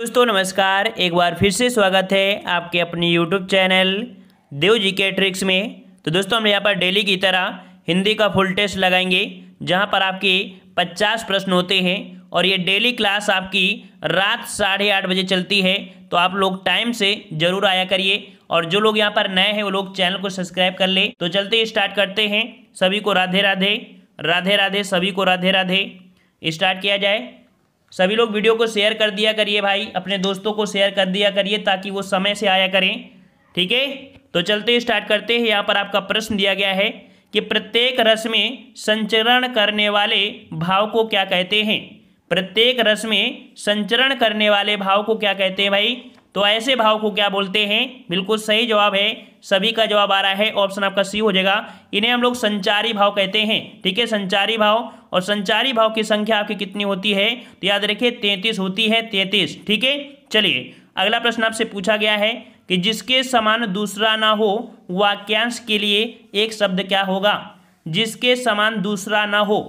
दोस्तों नमस्कार एक बार फिर से स्वागत है आपके अपने यूट्यूब चैनल देव जी के ट्रिक्स में तो दोस्तों हम यहाँ पर डेली की तरह हिंदी का फुल टेस्ट लगाएंगे जहाँ पर आपके 50 प्रश्न होते हैं और ये डेली क्लास आपकी रात साढ़े आठ बजे चलती है तो आप लोग टाइम से ज़रूर आया करिए और जो लोग यहाँ पर नए हैं वो लोग चैनल को सब्सक्राइब कर ले तो चलते स्टार्ट करते हैं सभी को राधे राधे राधे राधे सभी को राधे राधे स्टार्ट किया जाए सभी लोग वीडियो को शेयर कर दिया करिए भाई अपने दोस्तों को शेयर कर दिया करिए ताकि वो समय से आया करें ठीक है तो चलते स्टार्ट करते हैं यहाँ पर आपका प्रश्न दिया गया है कि प्रत्येक रस में संचरण करने वाले भाव को क्या कहते हैं प्रत्येक रस में संचरण करने वाले भाव को क्या कहते हैं भाई तो ऐसे भाव को क्या बोलते हैं बिल्कुल सही जवाब है सभी का जवाब आ रहा है ऑप्शन आपका सी हो जाएगा इन्हें हम लोग संचारी भाव कहते हैं ठीक है संचारी भाव और संचारी भाव की संख्या आपकी कितनी होती है तो याद रखिए तैंतीस होती है तैंतीस ठीक है चलिए अगला प्रश्न आपसे पूछा गया है कि जिसके समान दूसरा ना हो वाक्यांश के लिए एक शब्द क्या होगा जिसके समान दूसरा ना हो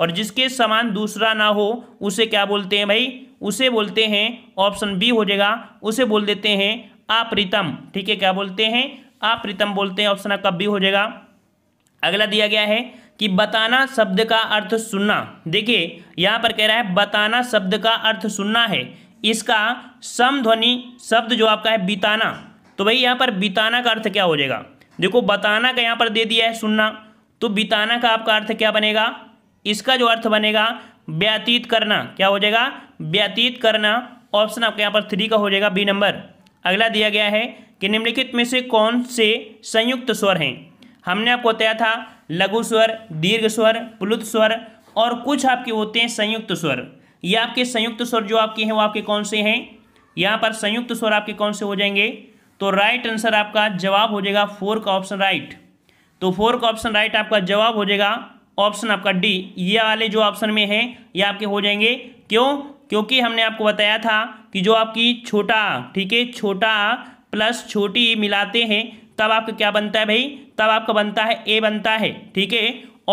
और जिसके समान दूसरा ना हो उसे क्या बोलते हैं भाई उसे बोलते हैं ऑप्शन बी हो जाएगा उसे बोल देते हैं अप्रीतम ठीक है क्या बोलते हैं आपरितम बोलते हैं ऑप्शन आपका बी हो जाएगा अगला दिया गया है कि बताना शब्द का अर्थ सुनना देखिए यहाँ पर कह रहा है बताना शब्द का अर्थ सुनना है इसका समध्वनि शब्द जो आपका है बिताना तो भाई यहाँ पर बिताना का अर्थ क्या हो जाएगा देखो बताना का यहाँ पर दे दिया है सुनना तो बिताना का आपका अर्थ क्या बनेगा इसका जो अर्थ बनेगा व्यतीत करना क्या हो जाएगा व्यतीत करना ऑप्शन आपके यहाँ पर थ्री का हो जाएगा बी नंबर अगला दिया गया है कि निम्नलिखित में से कौन से संयुक्त स्वर हैं हमने आपको बताया था लघु स्वर दीर्घ स्वर प्लुत स्वर और कुछ आपके होते हैं संयुक्त स्वर ये आपके संयुक्त स्वर जो आपके हैं वो आपके कौन से हैं यहाँ पर संयुक्त स्वर आपके कौन से हो जाएंगे तो राइट आंसर आपका जवाब हो जाएगा फोर का ऑप्शन राइट तो फोर का ऑप्शन राइट आपका जवाब हो जाएगा ऑप्शन आपका डी ये वाले जो ऑप्शन में है ये आपके हो जाएंगे क्यों क्योंकि हमने आपको बताया था कि जो आपकी छोटा ठीक है छोटा प्लस छोटी मिलाते हैं तब आपका क्या बनता है भाई तब आपका बनता है ए बनता है ठीक है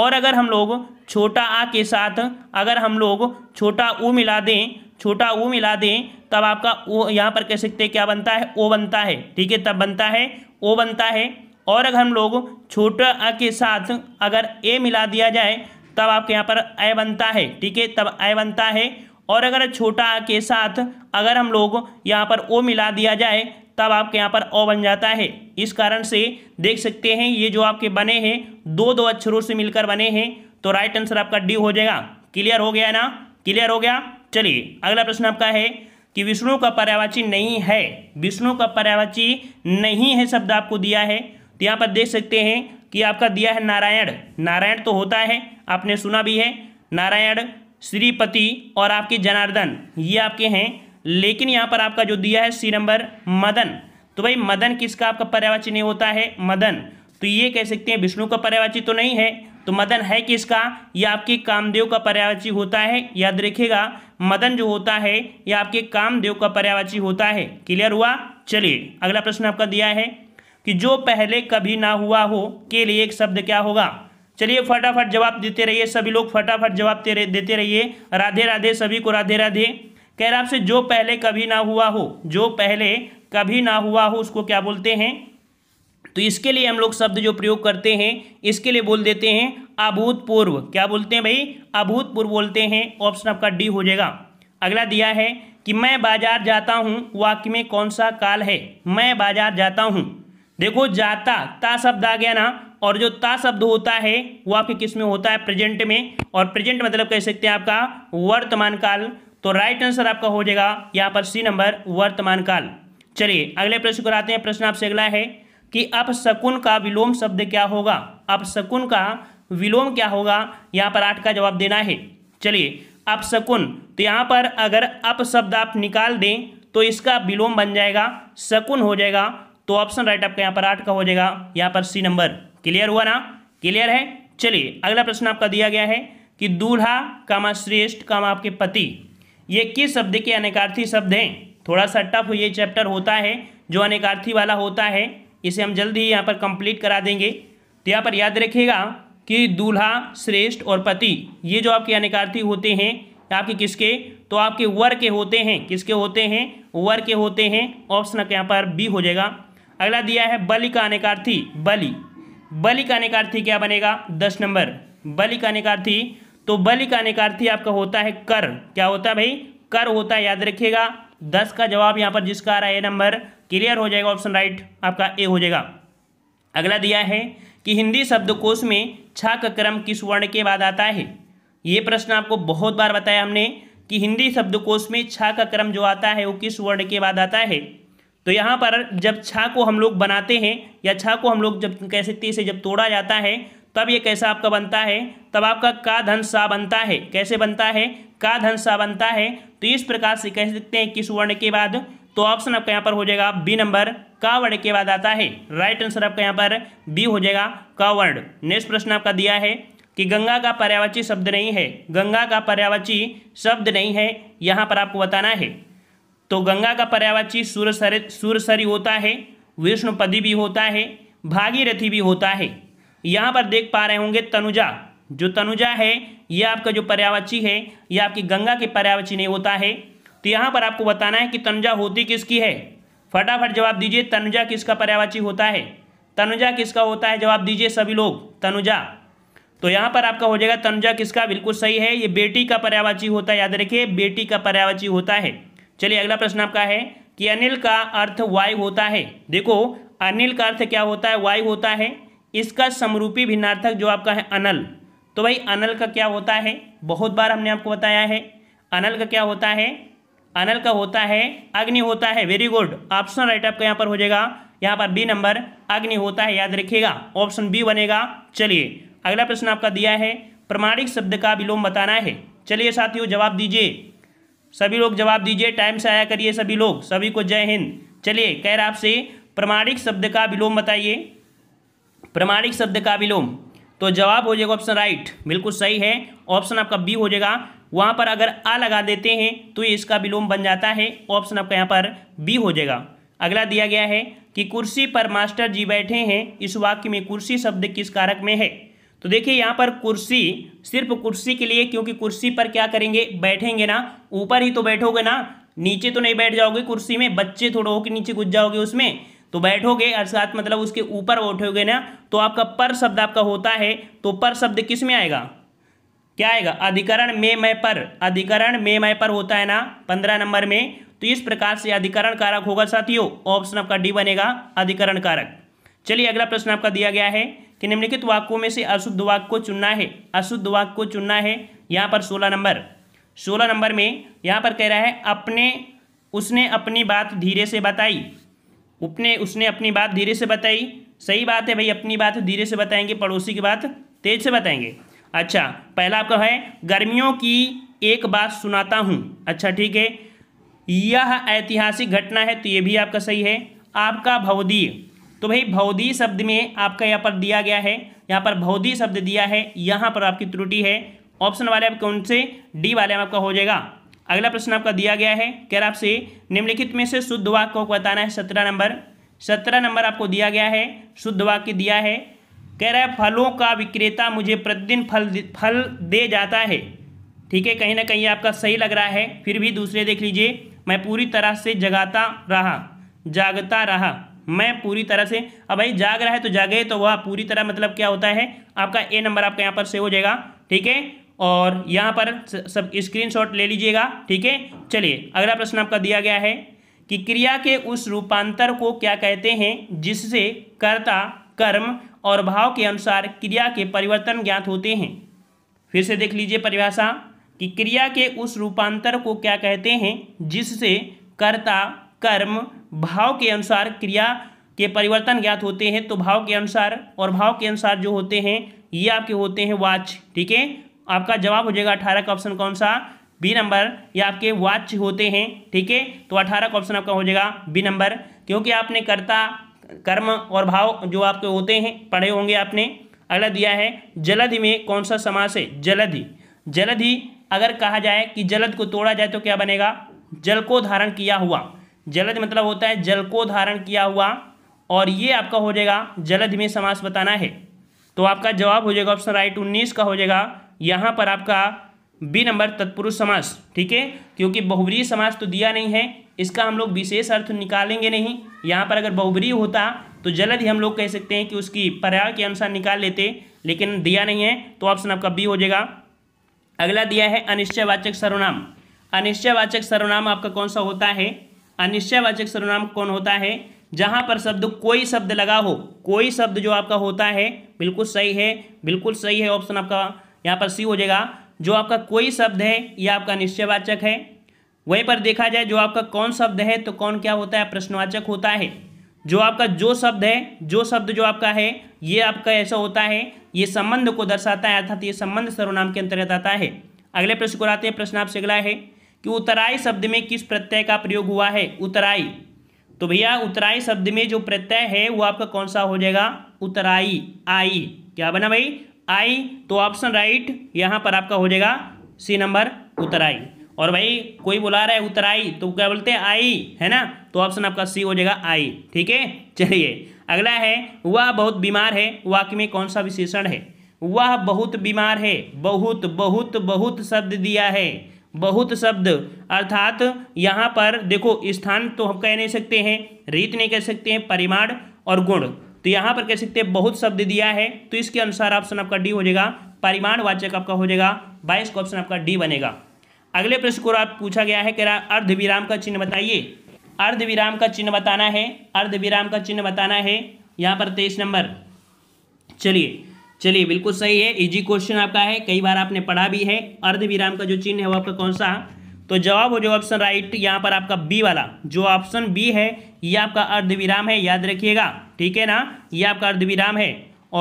और अगर हम लोग छोटा आ के साथ अगर हम लोग छोटा ऊ मिला दें छोटा ऊ मिला दें तब आपका ओ यहाँ पर कह सकते हैं क्या बनता है ओ बनता है ठीक है तब बनता है ओ बनता है और अगर हम लोग छोटा अ के साथ अगर ए मिला दिया जाए तब आपके यहाँ पर ए बनता है ठीक है तब ए बनता है और अगर छोटा आ के साथ अगर हम लोग यहाँ पर ओ मिला दिया जाए तब आपके यहाँ पर ओ बन जाता है इस कारण से देख सकते हैं ये जो आपके बने हैं दो दो अक्षरों से मिलकर बने हैं तो राइट आंसर आपका डी हो जाएगा क्लियर हो गया ना क्लियर हो गया चलिए अगला प्रश्न आपका है कि विष्णु का पर्यावाची नहीं है विष्णु का पर्यावाची नहीं है शब्द आपको दिया है तो यहाँ पर देख सकते हैं कि आपका दिया है नारायण नारायण तो होता है आपने सुना भी है नारायण श्रीपति और आपके जनार्दन ये आपके हैं लेकिन यहाँ पर आपका जो दिया है सी नंबर मदन तो भाई मदन किसका आपका पर्यावाची नहीं होता है मदन तो ये कह सकते हैं विष्णु का पर्यावाची तो नहीं है तो मदन है किसका यह आपके कामदेव का पर्यावाची होता है याद रखिएगा मदन जो होता है यह आपके कामदेव का पर्यावाची होता है क्लियर हुआ चलिए अगला प्रश्न आपका दिया है कि जो पहले कभी ना हुआ हो के लिए एक शब्द क्या होगा चलिए फटाफट जवाब देते रहिए सभी लोग फटाफट जवाब देते रहिए राधे राधे सभी को राधे राधे कह रहा आपसे जो पहले कभी ना हुआ हो जो पहले कभी ना हुआ हो उसको क्या बोलते हैं तो इसके लिए हम लोग शब्द जो प्रयोग करते हैं इसके लिए बोल देते हैं अभूतपूर्व क्या बोलते हैं भाई अभूतपूर्व बोलते हैं ऑप्शन आपका डी हो जाएगा अगला दिया है कि मैं बाजार जाता हूँ वाक्य में कौन सा काल है मैं बाजार जाता हूँ देखो जाता ता शब्द आ गया ना और जो ता शब्द होता है वो आपके किस में होता है प्रेजेंट में और प्रेजेंट मतलब कह सकते हैं आपका वर्तमान काल तो राइट आंसर आपका हो जाएगा यहाँ पर सी नंबर वर्तमान काल चलिए अगले प्रश्न कराते हैं प्रश्न आपसे अगला है कि अपशकुन का विलोम शब्द क्या होगा अपशकुन का विलोम क्या होगा यहाँ पर आठ का जवाब देना है चलिए अपशकुन तो यहाँ पर अगर अप शब्द आप निकाल दें तो इसका विलोम बन जाएगा शकुन हो जाएगा तो ऑप्शन राइट आपका यहाँ पर आठ का हो जाएगा यहाँ पर सी नंबर क्लियर हुआ ना क्लियर है चलिए अगला प्रश्न आपका दिया गया है कि दूल्हा कामा श्रेष्ठ कामा आपके पति ये किस शब्द के अनेकार्थी शब्द हैं थोड़ा सा टफ ये चैप्टर होता है जो अनेकार्थी वाला होता है इसे हम जल्दी ही यहाँ पर कंप्लीट करा देंगे तो यहाँ पर याद रखिएगा कि दूल्हा श्रेष्ठ और पति ये जो आपके अनेकार्थी होते हैं आपके किसके तो आपके वर के होते हैं किसके होते हैं वर के होते हैं ऑप्शन आपके यहाँ पर बी हो जाएगा अगला दिया है बलि का अनेकार्थी बलि बलि का अनेकार्थी क्या बनेगा दस नंबर बलि का अनेकार्थी तो बलि का अनेकार्थी आपका होता है कर क्या होता है भाई कर होता है याद रखिएगा दस का जवाब यहाँ पर जिसका आ रहा है ए नंबर क्लियर हो जाएगा ऑप्शन राइट आपका ए हो जाएगा अगला दिया है कि हिंदी शब्दकोश में छा का क्रम किस वर्ण के बाद आता है ये प्रश्न आपको बहुत बार बताया हमने कि हिंदी शब्दकोश में छा का क्रम जो आता है वो किस वर्ण के बाद आता है तो यहाँ पर जब छा को हम लोग बनाते हैं या छा को हम लोग जब कैसे ते से जब तोड़ा जाता है तब ये कैसा आपका बनता है तब आपका का धन सा बनता है कैसे बनता है का धन सा बनता है तो इस प्रकार से कह सकते हैं किस वर्ण के बाद तो ऑप्शन आपका यहाँ पर हो जाएगा बी नंबर का वर्ण के बाद आता है राइट आंसर आपका यहाँ पर बी हो जाएगा का वर्ण नेक्स्ट प्रश्न आपका दिया है कि गंगा का पर्यावची शब्द नहीं है गंगा का पर्यावची शब्द नहीं है यहाँ पर आपको बताना है तो गंगा का पर्यावाची सूर सूर्यसरी होता है विष्णुपदी भी होता है भागीरथी भी होता है यहाँ पर देख पा रहे होंगे तनुजा जो तनुजा है यह आपका जो पर्यावाची है यह आपकी गंगा के पर्यावाची नहीं होता है तो यहाँ पर आपको बताना है कि तनुजा होती किसकी है फटाफट जवाब दीजिए तनुजा किसका पर्यावाची होता है तनुजा किसका होता है जवाब दीजिए सभी लोग तनुजा तो यहाँ पर आपका हो जाएगा तनुजा किसका बिल्कुल सही है ये बेटी का पर्यावाची होता है याद रखिए बेटी का पर्यावाची होता है चलिए अगला प्रश्न आपका है कि अनिल का अर्थ वायु होता है देखो अनिल का अर्थ क्या होता है वाई होता है इसका समरूपी भिन्नार्थक जो आपका है अनल तो भाई अनल का क्या होता है बहुत बार हमने आपको बताया है अनल का क्या होता है अनल का होता है अग्नि होता है वेरी गुड ऑप्शन राइट आपका यहाँ पर हो जाएगा यहाँ पर बी नंबर अग्नि होता है याद रखिएगा ऑप्शन बी बनेगा चलिए अगला प्रश्न आपका दिया है प्रमाणिक शब्द का विलोम बताना है चलिए साथियों जवाब दीजिए सभी लोग जवाब दीजिए टाइम से आया करिए सभी लोग सभी को जय हिंद चलिए कह रहा आपसे प्रमाणिक शब्द का विलोम बताइए प्रमाणिक शब्द का विलोम तो जवाब हो जाएगा ऑप्शन राइट बिल्कुल सही है ऑप्शन आपका बी हो जाएगा वहाँ पर अगर आ लगा देते हैं तो ये इसका विलोम बन जाता है ऑप्शन आपका यहाँ पर बी हो जाएगा अगला दिया गया है कि कुर्सी पर मास्टर जी बैठे हैं इस वाक्य में कुर्सी शब्द किस कारक में है तो देखिए यहाँ पर कुर्सी सिर्फ कुर्सी के लिए क्योंकि कुर्सी पर क्या करेंगे बैठेंगे ना ऊपर ही तो बैठोगे ना नीचे तो नहीं बैठ जाओगे कुर्सी में बच्चे थोड़ा होकर नीचे घुस जाओगे उसमें तो बैठोगे अर्थात मतलब उसके ऊपर उठोगे ना तो आपका पर शब्द आपका होता है तो पर शब्द किस में आएगा क्या आएगा अधिकरण में मैं पर अधिकरण में मैं पर होता है ना पंद्रह नंबर में तो इस प्रकार से अधिकरण कारक होगा साथियों ऑप्शन आपका डी बनेगा अधिकरण कारक चलिए अगला प्रश्न आपका दिया गया है कि निम्नलिखित वाक्यों में से अशुद्ध वाक्य को चुनना है अशुद्ध वाक्य को चुनना है यहाँ पर सोलह नंबर सोलह नंबर में यहाँ पर कह रहा है अपने उसने अपनी बात धीरे से बताई उपने उसने अपनी बात धीरे से बताई सही बात है भाई अपनी बात धीरे से बताएंगे पड़ोसी की बात तेज से बताएंगे अच्छा पहला आपका है गर्मियों की एक बात सुनाता हूँ अच्छा ठीक है यह ऐतिहासिक घटना है तो ये भी आपका सही है आपका भवदीय तो भाई भौदी शब्द में आपका यहाँ पर दिया गया है यहाँ पर भौदी शब्द दिया है यहाँ पर आपकी त्रुटि है ऑप्शन वाले आप कौन से डी वाले में आपका हो जाएगा अगला प्रश्न आपका दिया गया है कह रहा आपसे निम्नलिखित में से शुद्ध वाक्य को बताना है सत्रह नंबर सत्रह नंबर आपको दिया गया है शुद्ध वाक्य दिया है कह रहा है फलों का विक्रेता मुझे प्रतिदिन फल फल दे जाता है ठीक है कहीं ना कहीं आपका सही लग रहा है फिर भी दूसरे देख लीजिए मैं पूरी तरह से जगाता रहा जागता रहा मैं पूरी तरह से अब भाई जाग रहा है तो जागे तो वह पूरी तरह मतलब क्या होता है आपका ए नंबर आपका यहाँ पर सेव हो जाएगा ठीक है और यहाँ पर सब स्क्रीनशॉट ले लीजिएगा ठीक है चलिए अगला प्रश्न आपका दिया गया है कि क्रिया के उस रूपांतर को क्या कहते हैं जिससे कर्ता कर्म और भाव के अनुसार क्रिया के परिवर्तन ज्ञात होते हैं फिर से देख लीजिए परिभाषा कि क्रिया के उस रूपांतर को क्या कहते हैं जिससे कर्ता कर्म भाव के अनुसार क्रिया के परिवर्तन ज्ञात होते हैं तो भाव के अनुसार और भाव के अनुसार जो होते हैं ये आपके होते हैं वाच ठीक है आपका जवाब हो जाएगा अठारह का ऑप्शन कौन सा बी नंबर ये आपके वाच होते हैं ठीक है तो अठारह का ऑप्शन आपका हो जाएगा बी नंबर क्योंकि आपने कर्ता कर्म और भाव जो आपके होते हैं पढ़े होंगे आपने अगला दिया है जलधि में कौन सा समास है जलधि जलधि अगर कहा जाए कि जलद को तोड़ा जाए तो क्या बनेगा जल को धारण किया हुआ जलद मतलब होता है जल को धारण किया हुआ और ये आपका हो जाएगा जलद में समास बताना है तो आपका जवाब हो जाएगा ऑप्शन राइट उन्नीस का हो जाएगा यहाँ पर आपका बी नंबर तत्पुरुष समास ठीक है क्योंकि बहुवरी समास तो दिया नहीं है इसका हम लोग विशेष अर्थ निकालेंगे नहीं यहाँ पर अगर बहुवरी होता तो जल्द ही हम लोग कह सकते हैं कि उसकी पर्याय के अनुसार निकाल लेते लेकिन दिया नहीं है तो ऑप्शन आपका बी हो जाएगा अगला दिया है अनिश्चयवाचक सर्वनाम अनिश्चयवाचक सर्वनाम आपका कौन सा होता है अनिश्चयवाचक सर्वनाम कौन होता है जहाँ पर शब्द कोई शब्द लगा हो कोई शब्द जो आपका होता है बिल्कुल सही है बिल्कुल सही है ऑप्शन आपका यहाँ पर सी हो जाएगा जो आपका कोई शब्द है यह आपका निश्चयवाचक है वहीं पर देखा जाए जो आपका कौन शब्द है तो कौन क्या होता है प्रश्नवाचक होता है जो आपका जो शब्द है जो शब्द जो आपका है ये आपका ऐसा होता है ये संबंध को दर्शाता है अर्थात ये संबंध सर्वनाम के अंतर्गत आता है अगले प्रश्न को आते हैं प्रश्न आपसे अगला है कि उतराई शब्द में किस प्रत्यय का प्रयोग हुआ है उतराई तो भैया उतराई शब्द में जो प्रत्यय है वो आपका कौन सा हो जाएगा उतराई आई क्या बना भाई आई तो ऑप्शन राइट यहाँ पर आपका हो जाएगा सी नंबर उतराई और भाई कोई बुला रहा है उतराई तो क्या बोलते हैं आई है ना तो ऑप्शन आपका सी हो जाएगा आई ठीक है चलिए अगला है वह बहुत बीमार है वाक्य में कौन सा विशेषण है वह बहुत बीमार है बहुत बहुत बहुत शब्द दिया है बहुत शब्द अर्थात यहाँ पर देखो स्थान तो हम कह नहीं सकते हैं रीत नहीं कह सकते हैं परिमाण और गुण तो यहाँ पर कह सकते हैं बहुत शब्द दिया है तो इसके अनुसार ऑप्शन आपका डी हो जाएगा परिमाण वाचक आपका हो जाएगा बाईस का ऑप्शन आपका डी बनेगा अगले प्रश्न को आप पूछा गया है कि अर्ध विराम का चिन्ह बताइए विराम का चिन्ह बताना है अर्ध विराम का चिन्ह बताना है यहाँ पर तेईस नंबर चलिए चलिए बिल्कुल सही है इजी क्वेश्चन आपका है कई बार आपने पढ़ा भी है अर्धविराम का जो चिन्ह है वो आपका कौन सा तो जवाब हो जो ऑप्शन राइट यहाँ पर आपका बी वाला जो ऑप्शन बी है ये आपका अर्धविराम है याद रखिएगा ठीक है ना ये आपका अर्धविराम है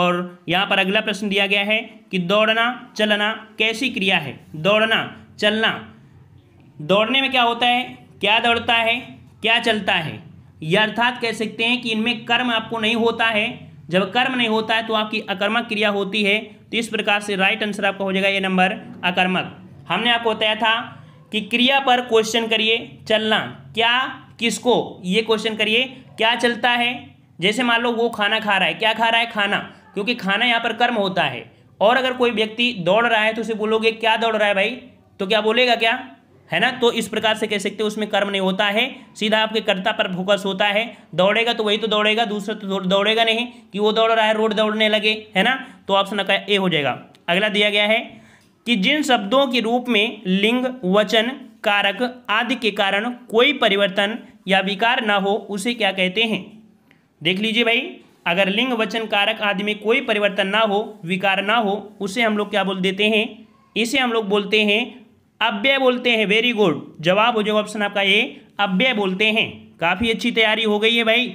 और यहाँ पर अगला प्रश्न दिया गया है कि दौड़ना चलना कैसी क्रिया है दौड़ना चलना दौड़ने में क्या होता है क्या दौड़ता है क्या चलता है यह अर्थात कह सकते हैं कि इनमें कर्म आपको नहीं होता है जब कर्म नहीं होता है तो आपकी अकर्मक क्रिया होती है तो इस प्रकार से राइट आंसर आपका हो जाएगा ये नंबर अकर्मक हमने आपको बताया था कि क्रिया पर क्वेश्चन करिए चलना क्या किसको ये क्वेश्चन करिए क्या चलता है जैसे मान लो वो खाना खा रहा है क्या खा रहा है खाना क्योंकि खाना यहाँ पर कर्म होता है और अगर कोई व्यक्ति दौड़ रहा है तो उसे बोलोगे क्या दौड़ रहा है भाई तो क्या बोलेगा क्या है ना तो इस प्रकार से कह सकते हैं उसमें कर्म नहीं होता है सीधा आपके कर्ता पर फोकस होता है दौड़ेगा तो वही तो दौड़ेगा दूसरा तो दौड़ेगा नहीं कि वो दौड़ रहा है रोड दौड़ने लगे है ना तो ऑप्शन का ए हो जाएगा अगला दिया गया है कि जिन शब्दों के रूप में लिंग वचन कारक आदि के कारण कोई परिवर्तन या विकार ना हो उसे क्या कहते हैं देख लीजिए भाई अगर लिंग वचन कारक आदि में कोई परिवर्तन ना हो विकार ना हो उसे हम लोग क्या बोल देते हैं इसे हम लोग बोलते हैं अव्यय बोलते हैं वेरी गुड जवाब हो जाएगा ऑप्शन आपका ए अव्यय बोलते हैं काफ़ी अच्छी तैयारी हो गई है भाई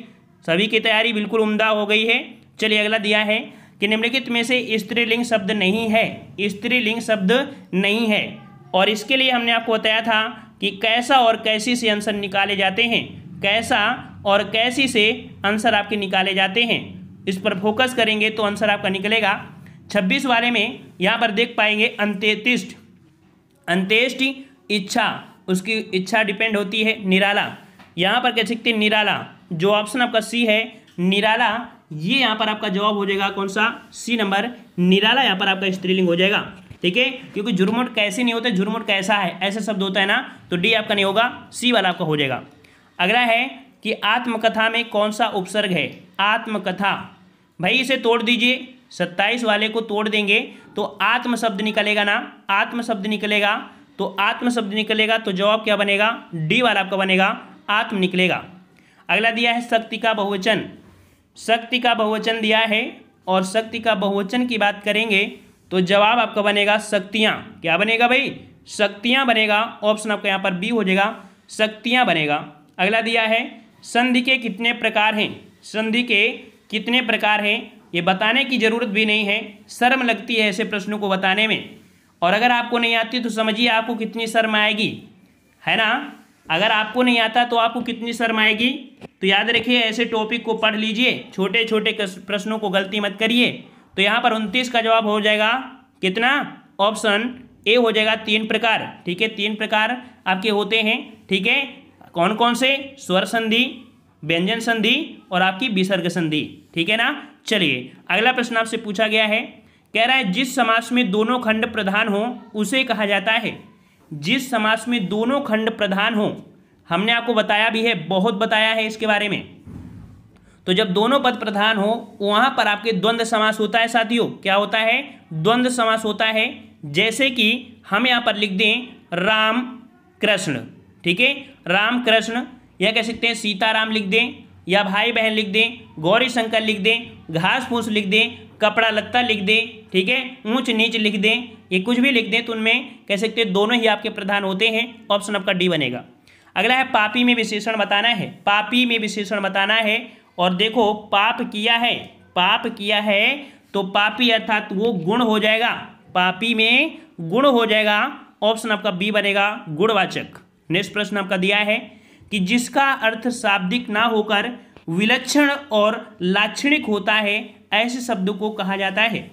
सभी की तैयारी बिल्कुल उम्दा हो गई है चलिए अगला दिया है कि निम्नलिखित में से स्त्रीलिंग शब्द नहीं है स्त्रीलिंग शब्द नहीं है और इसके लिए हमने आपको बताया था कि कैसा और कैसी से आंसर निकाले जाते हैं कैसा और कैसी से आंसर आपके निकाले जाते हैं इस पर फोकस करेंगे तो आंसर आपका निकलेगा छब्बीस वाले में यहाँ पर देख पाएंगे अंत्येतिष्ठ अंत्येष्टि इच्छा उसकी इच्छा डिपेंड होती है निराला यहाँ पर कह सकते हैं निराला जो ऑप्शन आपका सी है निराला ये यहाँ पर आपका जवाब हो जाएगा कौन सा सी नंबर निराला यहाँ पर आपका स्त्रीलिंग हो जाएगा ठीक है क्योंकि झुरमुट कैसे नहीं होते झुरमुट कैसा है ऐसे शब्द होता है ना तो डी आपका नहीं होगा सी वाला आपका हो जाएगा अगला है कि आत्मकथा में कौन सा उपसर्ग है आत्मकथा भाई इसे तोड़ दीजिए सत्ताईस वाले को तोड़ देंगे तो आत्म शब्द निकलेगा ना आत्म शब्द निकलेगा तो आत्म शब्द निकलेगा तो जवाब क्या बनेगा डी वाला आपका बनेगा आत्म निकलेगा अगला दिया है शक्ति का बहुवचन शक्ति का बहुवचन दिया है और शक्ति का बहुवचन की बात करेंगे तो जवाब आपका बनेगा शक्तियाँ क्या बनेगा भाई शक्तियाँ बनेगा ऑप्शन आपका यहाँ पर बी हो जाएगा शक्तियाँ बनेगा अगला दिया है संधि के कितने प्रकार हैं संधि के कितने प्रकार हैं ये बताने की ज़रूरत भी नहीं है शर्म लगती है ऐसे प्रश्नों को बताने में और अगर आपको नहीं आती तो समझिए आपको कितनी शर्म आएगी है ना अगर आपको नहीं आता तो आपको कितनी शर्म आएगी तो याद रखिए ऐसे टॉपिक को पढ़ लीजिए छोटे छोटे प्रश्नों को गलती मत करिए तो यहाँ पर उनतीस का जवाब हो जाएगा कितना ऑप्शन ए हो जाएगा तीन प्रकार ठीक है तीन प्रकार आपके होते हैं ठीक है कौन कौन से स्वर संधि व्यंजन संधि और आपकी विसर्ग संधि ठीक है ना चलिए अगला प्रश्न आपसे पूछा गया है कह रहा है जिस समास में दोनों खंड प्रधान हो उसे कहा जाता है जिस समास में दोनों खंड प्रधान हो हमने आपको बताया भी है बहुत बताया है इसके बारे में तो जब दोनों पद प्रधान हो वहां पर आपके द्वंद्व समास होता है साथियों क्या होता है द्वंद्व समास होता है जैसे कि हम यहां पर लिख दें राम कृष्ण ठीक है राम कृष्ण या कह सकते हैं सीताराम लिख दें या भाई बहन लिख दें गौरी शंकर लिख दें घास फूस लिख दें कपड़ा लत्ता लिख दें ठीक है ऊंच नीच लिख दें ये कुछ भी लिख दें तो उनमें कह सकते हैं दोनों ही आपके प्रधान होते हैं ऑप्शन आपका डी बनेगा अगला है पापी में विशेषण बताना है पापी में विशेषण बताना है और देखो पाप किया है पाप किया है तो पापी अर्थात वो गुण हो जाएगा पापी में गुण हो जाएगा ऑप्शन आपका बी बनेगा गुणवाचक नेक्स्ट प्रश्न आपका दिया है कि जिसका अर्थ शाब्दिक ना होकर विलक्षण और लाक्षणिक होता है ऐसे शब्द को कहा जाता है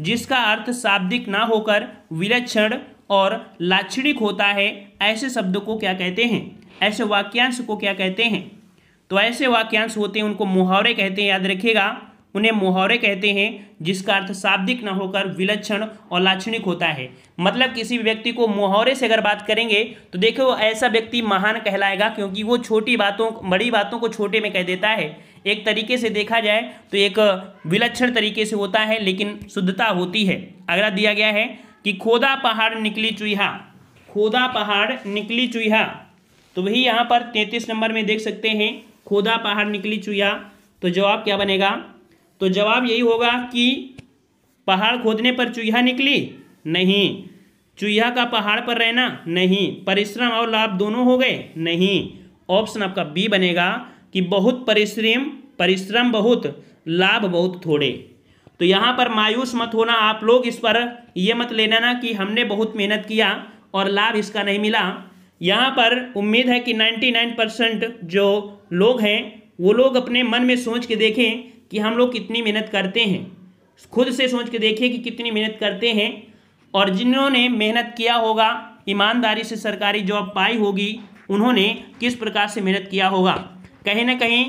जिसका अर्थ शाब्दिक ना होकर विलक्षण और लाक्षणिक होता है ऐसे शब्द को क्या कहते हैं ऐसे वाक्यांश को क्या कहते हैं तो ऐसे वाक्यांश होते हैं उनको मुहावरे कहते हैं याद रखिएगा उन्हें मुहावरे कहते हैं जिसका अर्थ शाब्दिक न होकर विलक्षण और लाक्षणिक होता है मतलब किसी व्यक्ति को मुहावरे से अगर बात करेंगे तो देखो ऐसा व्यक्ति महान कहलाएगा क्योंकि वो छोटी बातों बड़ी बातों को छोटे में कह देता है एक तरीके से देखा जाए तो एक विलक्षण तरीके से होता है लेकिन शुद्धता होती है अगला दिया गया है कि खोदा पहाड़ निकली चूहा खोदा पहाड़ निकली चूहा तो वही यहाँ पर तैंतीस नंबर में देख सकते हैं खोदा पहाड़ निकली चूहा तो जवाब क्या बनेगा तो जवाब यही होगा कि पहाड़ खोदने पर चूहा निकली नहीं चूहा का पहाड़ पर रहना नहीं परिश्रम और लाभ दोनों हो गए नहीं ऑप्शन आपका बी बनेगा कि बहुत परिश्रम परिश्रम बहुत लाभ बहुत थोड़े तो यहाँ पर मायूस मत होना आप लोग इस पर यह मत लेना ना कि हमने बहुत मेहनत किया और लाभ इसका नहीं मिला यहाँ पर उम्मीद है कि 99 परसेंट जो लोग हैं वो लोग अपने मन में सोच के देखें कि हम लोग कितनी मेहनत करते हैं खुद से सोच के देखिए कि कितनी मेहनत करते हैं और जिन्होंने मेहनत किया होगा ईमानदारी से सरकारी जॉब पाई होगी उन्होंने किस प्रकार से मेहनत किया होगा कहीं ना कहीं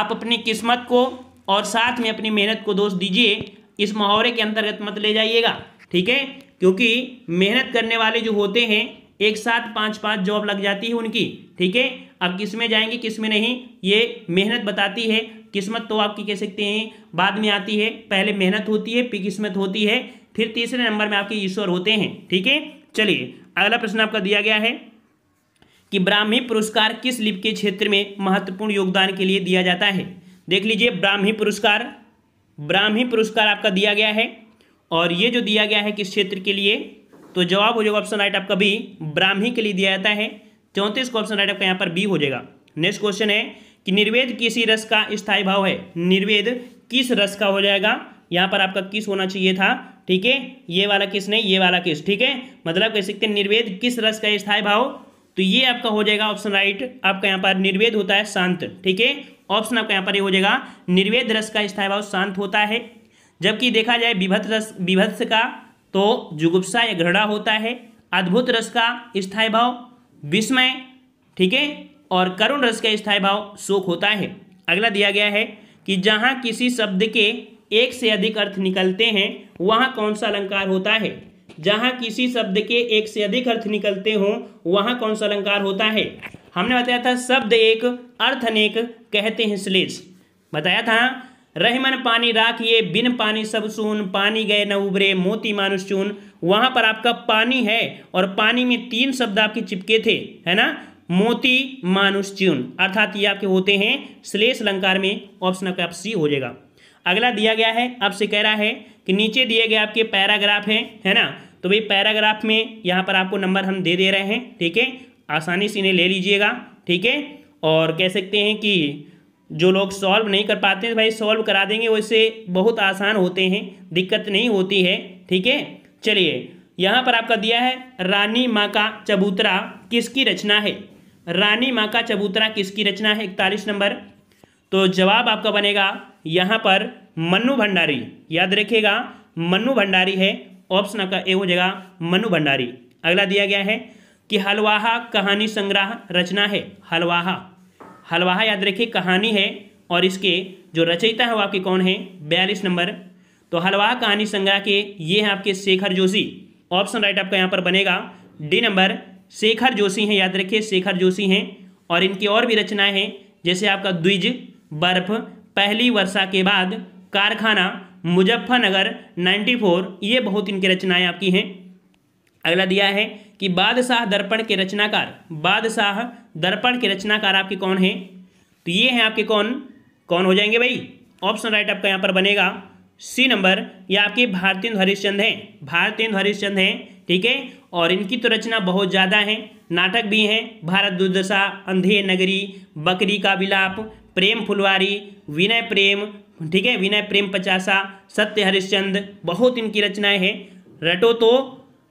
आप अपनी किस्मत को और साथ में अपनी मेहनत को दोष दीजिए इस मुहावरे के अंतर्गत मत ले जाइएगा ठीक है क्योंकि मेहनत करने वाले जो होते हैं एक साथ पाँच पाँच जॉब लग जाती है उनकी ठीक है अब किस में जाएंगे किस में नहीं ये मेहनत बताती है किस्मत तो आपकी कह सकते हैं बाद में आती है पहले मेहनत होती है फिर किस्मत होती है फिर तीसरे नंबर में आपके ईश्वर होते हैं ठीक है चलिए अगला प्रश्न आपका दिया गया है कि ब्राह्मी पुरस्कार किस लिप के क्षेत्र में महत्वपूर्ण योगदान के लिए दिया जाता है देख लीजिए ब्राह्मी पुरस्कार ब्राह्मी पुरस्कार आपका दिया गया है और ये जो दिया गया है किस क्षेत्र के लिए तो जवाब हो जाएगा ऑप्शन राइट आपका बी ब्राह्मी के लिए दिया जाता है चौंतीस का ऑप्शन राइट आपका यहाँ पर बी हो जाएगा नेक्स्ट क्वेश्चन है कि निर्वेद किसी रस का स्थायी भाव है निर्वेद किस रस का हो जाएगा यहां पर आपका किस होना चाहिए था ठीक है ये वाला किस नहीं ये वाला किस ठीक है मतलब कह सकते हैं निर्वेद किस रस का स्थायी भाव तो ये आपका हो जाएगा ऑप्शन राइट आपका यहां पर निर्वेद होता है शांत ठीक है ऑप्शन आपका यहां पर ये हो जाएगा निर्वेद रस का स्थायी भाव शांत होता है जबकि देखा जाए विभत्स रस विभत्स का तो जुगुप्सा या घृणा होता है अद्भुत रस का स्थायी भाव विस्मय ठीक है और करुण रस का स्थायी भाव शोक होता है अगला दिया गया है कि जहाँ किसी शब्द के एक से अधिक अर्थ निकलते हैं वहाँ कौन सा अलंकार होता है जहाँ किसी शब्द के एक से अधिक अर्थ निकलते हों वहाँ कौन सा अलंकार होता है हमने बताया था शब्द एक अर्थ अनेक कहते हैं श्लेष बताया था रहमन पानी राखिए बिन पानी सब सुन पानी गए न उबरे मोती मानुष चून वहाँ पर आपका पानी है और पानी में तीन शब्द आपके चिपके थे है ना मोती मानुष च्यून अर्थात ये आपके होते हैं श्लेष अलंकार में ऑप्शन आपका सी हो जाएगा अगला दिया गया है आपसे कह रहा है कि नीचे दिए गए आपके पैराग्राफ हैं है ना तो भाई पैराग्राफ में यहाँ पर आपको नंबर हम दे दे रहे हैं ठीक है आसानी से इन्हें ले लीजिएगा ठीक है और कह सकते हैं कि जो लोग सॉल्व नहीं कर पाते हैं भाई सॉल्व करा देंगे वैसे बहुत आसान होते हैं दिक्कत नहीं होती है ठीक है चलिए यहाँ पर आपका दिया है रानी माँ का चबूतरा किसकी रचना है रानी माँ का चबूतरा किसकी रचना है इकतालीस नंबर तो जवाब आपका बनेगा यहाँ पर मनु भंडारी याद रखिएगा मनु भंडारी है ऑप्शन आपका ए हो जाएगा मनु भंडारी अगला दिया गया है कि हलवाहा कहानी संग्रह रचना है हलवाहा हलवाहा याद रखिए कहानी है और इसके जो रचयिता है वो आपके कौन है बयालीस नंबर तो हलवाहा कहानी संग्रह के ये हैं आपके शेखर जोशी ऑप्शन राइट आपका यहाँ पर बनेगा डी नंबर शेखर जोशी हैं याद रखिए शेखर जोशी हैं और इनकी और भी रचनाएं हैं जैसे आपका द्विज बर्फ पहली वर्षा के बाद कारखाना मुजफ्फरनगर 94 ये बहुत इनकी रचनाएं आपकी हैं अगला दिया है कि बादशाह दर्पण के रचनाकार बादशाह दर्पण के रचनाकार आपके कौन हैं तो ये हैं आपके कौन कौन हो जाएंगे भाई ऑप्शन राइट आपका यहाँ पर बनेगा सी नंबर ये आपके भारतीय हरिश्चंद हैं भारतीय हरिश्चंद हैं ठीक है और इनकी तो रचना बहुत ज़्यादा है नाटक भी हैं भारत दुर्दशा अंधे नगरी बकरी का विलाप प्रेम फुलवारी विनय प्रेम ठीक है विनय प्रेम पचासा सत्य हरिश्चंद बहुत इनकी रचनाएं हैं रटो तो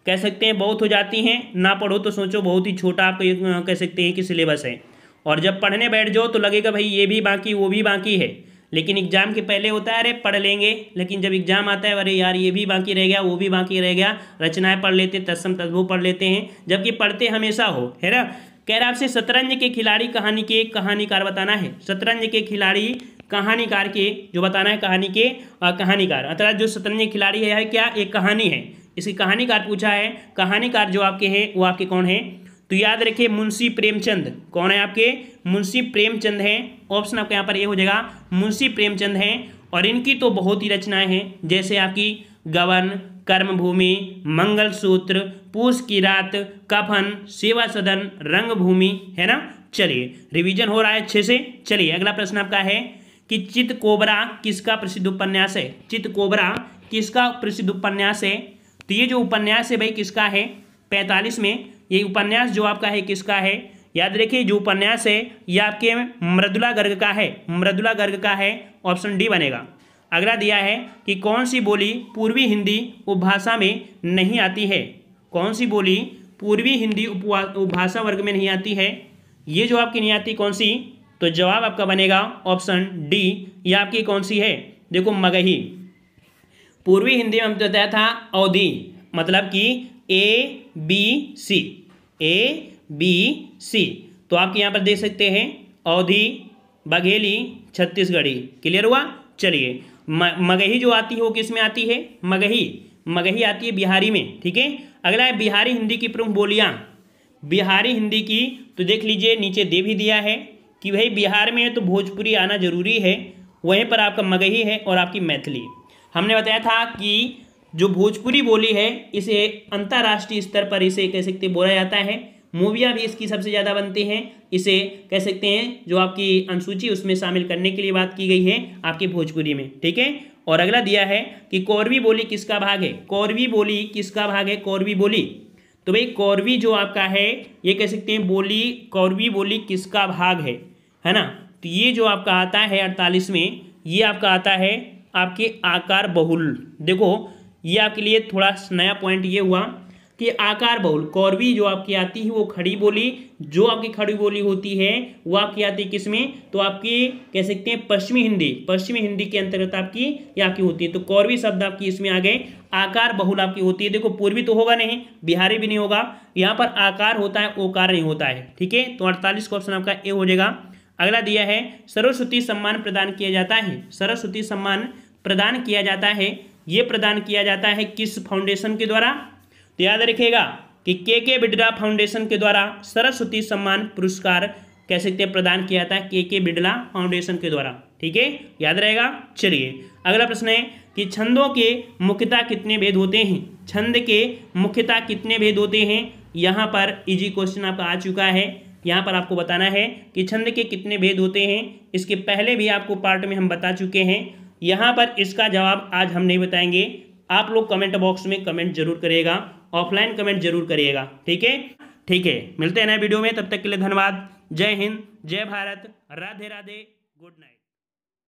कह सकते हैं बहुत हो जाती हैं ना पढ़ो तो सोचो बहुत ही छोटा आप कह सकते हैं कि सिलेबस है और जब पढ़ने बैठ जाओ तो लगेगा भाई ये भी बाकी वो भी बाकी है लेकिन एग्ज़ाम के पहले होता है अरे पढ़ लेंगे लेकिन जब एग्ज़ाम आता है अरे यार ये भी बाकी रह गया वो भी बाकी रह गया रचनाएं पढ़ लेते तस्म तस्बू पढ़ लेते हैं जबकि पढ़ते हमेशा हो है ना कह रहा आपसे शतरंज के खिलाड़ी कहानी के कहानीकार बताना है शतरंज के खिलाड़ी कहानीकार के जो बताना है कहानी के आ, कहानीकार अतः जो शतरंज खिलाड़ी है क्या एक कहानी है इसकी कहानीकार पूछा है कहानीकार जो आपके हैं वो आपके कौन हैं तो याद रखिए मुंशी प्रेमचंद कौन है आपके मुंशी प्रेमचंद हैं ऑप्शन आपका यहाँ पर ये हो जाएगा मुंशी प्रेमचंद हैं और इनकी तो बहुत ही रचनाएं हैं जैसे आपकी गवन कर्मभूमि मंगलसूत्र पूष की रात कफन सेवा सदन रंगभूमि है ना चलिए रिवीजन हो रहा है अच्छे से चलिए अगला प्रश्न आपका है कि चित कोबरा किसका प्रसिद्ध उपन्यास है चित कोबरा किसका प्रसिद्ध उपन्यास है तो ये जो उपन्यास है भाई किसका है पैंतालीस में ये उपन्यास जो आपका है किसका है याद रखिए जो उपन्यास है यह आपके मृदुला गर्ग का है मृदुला गर्ग का है ऑप्शन डी बनेगा अगला दिया है कि कौन सी बोली पूर्वी हिंदी उपभाषा में नहीं आती है कौन सी बोली पूर्वी हिंदी उपभाषा वर्ग में नहीं आती है ये जो आपकी नहीं आती कौन सी तो जवाब आपका बनेगा ऑप्शन डी ये आपकी कौन सी है देखो मगही पूर्वी हिंदी में हम बताया तो था अवधि मतलब कि A B C A B C तो आप यहाँ पर देख सकते हैं अवधि बघेली छत्तीसगढ़ी क्लियर हुआ चलिए मगही जो आती है वो किस में आती है मगही मगही आती है बिहारी में ठीक है अगला है बिहारी हिंदी की प्रमुख बोलियाँ बिहारी हिंदी की तो देख लीजिए नीचे दे भी दिया है कि भाई बिहार में है तो भोजपुरी आना जरूरी है वहीं पर आपका मगही है और आपकी मैथिली हमने बताया था कि जो भोजपुरी बोली है इसे अंतर्राष्ट्रीय स्तर पर इसे कह सकते बोला जाता है मूवियाँ भी इसकी सबसे ज़्यादा बनती हैं इसे कह सकते हैं जो आपकी अनुसूची उसमें शामिल करने के लिए बात की गई है आपके भोजपुरी में ठीक है और अगला दिया है कि कौरवी बोली किसका भाग है कौरवी बोली किसका भाग है कौरवी बोली तो भाई कौरवी जो आपका है ये कह सकते हैं बोली कौरवी बोली किसका भाग है है ना तो ये जो आपका आता है अड़तालीस में ये आपका आता है आपके आकार बहुल देखो ये आपके लिए थोड़ा नया पॉइंट ये हुआ कि आकार बहुल कौरवी जो आपकी आती है वो खड़ी बोली जो आपकी खड़ी बोली होती है वो आपकी आती है किसमें तो आपकी कह सकते हैं पश्चिमी हिंदी पश्चिमी हिंदी के अंतर्गत आपकी ये आपकी होती है तो कौरवी शब्द आपकी इसमें आ गए आकार बहुल आपकी होती है देखो पूर्वी तो होगा नहीं बिहारी भी नहीं होगा यहाँ पर आकार होता है ओकार नहीं होता है ठीक है तो अड़तालीस क्वेश्चन आपका ए हो जाएगा अगला दिया है सरस्वती सम्मान प्रदान किया जाता है सरस्वती सम्मान प्रदान किया जाता है ये प्रदान किया जाता है किस फाउंडेशन के द्वारा तो याद रखिएगा कि के के बिडला फाउंडेशन के द्वारा सरस्वती सम्मान पुरस्कार कह सकते हैं प्रदान किया जाता है के के बिडला फाउंडेशन के द्वारा ठीक है याद रहेगा चलिए अगला प्रश्न है कि छंदों के मुख्यता कितने भेद होते हैं छंद के मुख्यता कितने भेद होते हैं यहाँ पर इजी क्वेश्चन आपका आ चुका है यहाँ पर आपको बताना है कि छंद के कितने भेद होते हैं इसके पहले भी आपको पार्ट में हम बता चुके हैं यहाँ पर इसका जवाब आज हम नहीं बताएंगे आप लोग कमेंट बॉक्स में कमेंट जरूर करिएगा ऑफलाइन कमेंट जरूर करिएगा ठीक है ठीक है मिलते हैं नए वीडियो में तब तक के लिए धन्यवाद जय हिंद जय भारत राधे राधे गुड नाइट